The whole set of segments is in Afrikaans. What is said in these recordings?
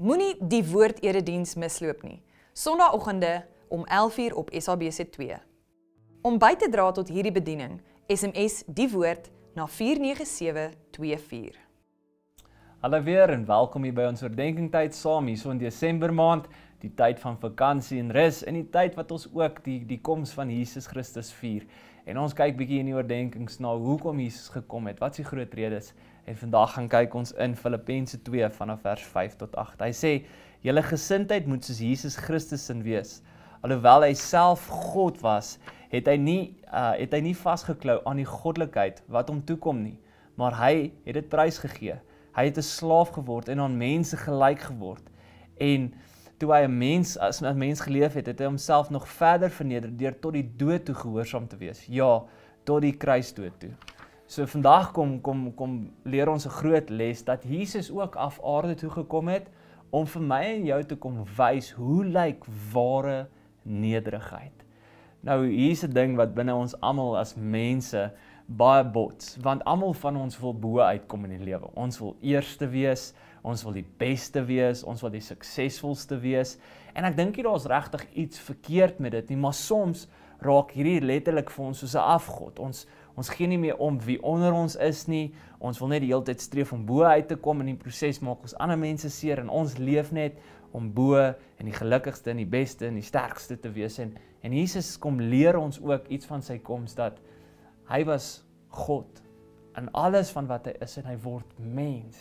Moenie die woord erediens misloop nie. Sondagoggende om 11:00 op SABC2. Om by te dra tot hierdie bediening, SMS die woord na 49724. Hallo weer en welkom hier by ons oordeenkingtyd saam hier so in Desember maand, die tyd van vakansie en rus en die tyd wat ons ook die die koms van Jesus Christus vier. En ons kyk bietjie in die oordeenkings na hoekom Jesus gekom het, wat s'e groot redes En vandag gaan kyk ons in Filippense 2 vanaf vers 5 tot 8. Hy sê: "Julle gesindheid moet soos Jesus Christus in wees. Alhoewel hy self God was, het hy nie uh het hy nie vasgeklou aan die goddelikheid wat hom toe kom nie, maar hy het dit prysgegee. Hy het 'n slaaf geword en aan mense gelyk geword. En toe hy 'n mens as 'n mens geleef het, het hy homself nog verder verneder deur tot die dood toe gehoorsaam te wees. Ja, tot die kruis dood toe." toe. So vandag kom kom kom leer ons 'n groot les dat Jesus ook af aarde toe gekom het om vir my en jou te kom wys hoe lyk ware nederigheid. Nou hier's 'n ding wat binne ons almal as mense baie bots, want almal van ons wil bo uitkom in die lewe. Ons wil eerste wees, ons wil die beste wees, ons wil die suksesvolste wees. En ek dink jy daar's regtig iets verkeerd met dit nie, maar soms raak hierdie letterlik vir ons soos 'n afgod. Ons Ons gee nie meer om wie onder ons is nie. Ons wil net die hele tyd streef om bo uit te kom en in die proses maak ons ander mense seer en ons leef net om bo en die gelukkigste en die beste en die sterkste te wees en en Jesus kom leer ons ook iets van sy koms dat hy was God in alles van wat hy is en hy word mens.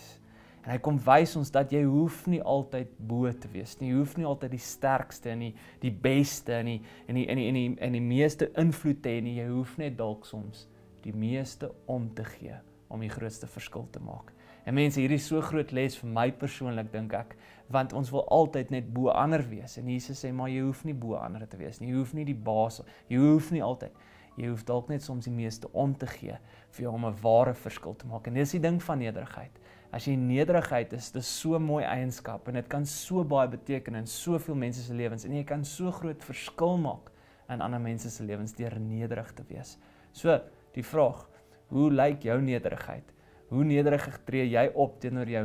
En hy kom wys ons dat jy hoef nie altyd bo te wees nie. Jy hoef nie altyd die sterkste en die die beste en die en die en die en die, die meeste invloed te hê nie. Jy hoef net dalk soms die meeste om te gee om die grootste verskil te maak. En mense, hierdie is so groot les vir my persoonlik dink ek, want ons wil altyd net bo ander wees. En Jesus sê maar jy hoef nie bo ander te wees nie. Jy hoef nie die baas, jy hoef nie altyd. Jy hoef dalk net soms die meeste om te gee vir jou om 'n ware verskil te maak. En dis die ding van nederigheid. As jy nederigheid is, dis so 'n mooi eienskap en dit kan so baie beteken in soveel mense se lewens en jy kan so groot verskil maak in ander mense se lewens deur nederig te wees. So die vraag: Hoe lyk jou nederigheid? Hoe nederig tree jy op teenoor jou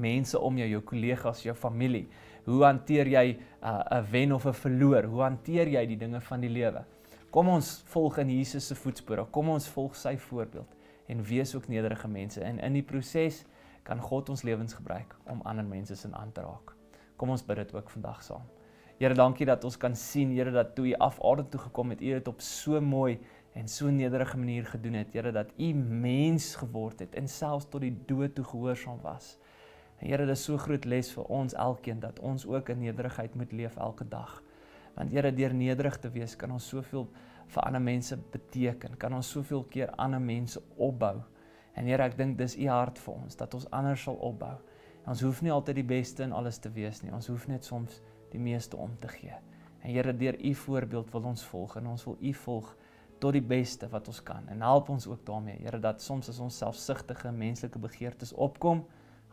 mense om jou, jou kollegas, jou familie? Hoe hanteer jy 'n uh, wen of 'n verloor? Hoe hanteer jy die dinge van die lewe? Kom ons volg in Jesus se voetspore. Kom ons volg sy voorbeeld en wees ook nederige mense. En in die proses kan God ons lewens gebruik om ander mense se aan te raak. Kom ons bid dit ook vandag saam. Here, dankie dat ons kan sien, Here, dat toe U af aarde toe gekom het, U het op so mooi en so nederige manier gedoen het, Here, dat U mens geword het en selfs tot die dood toe gehoorsaam was. En Here, dit is so groot les vir ons elkeen dat ons ook in nederigheid moet leef elke dag. Want Here, deur nederig te wees, kan ons soveel vir ander mense beteken, kan ons soveel keer ander mense opbou. En Here, ek dink dis U hart vir ons dat ons ander sal opbou. En ons hoef nie altyd die beste in alles te wees nie. Ons hoef net soms die meeste om te gee. En Here, deur U voorbeeld wil ons volg en ons wil U volg tot die beste wat ons kan en help ons ook daarmee Here dat soms as ons selfsugtige menslike begeertes opkom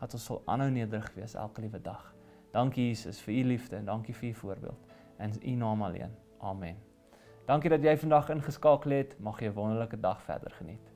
dat ons sal aanhou nederig wees elke liewe dag. Dankie Jesus vir u liefde en dankie vir u voorbeeld in u naam alleen. Amen. Dankie dat jy vandag ingeskakel het. Mag jy 'n wonderlike dag verder geniet.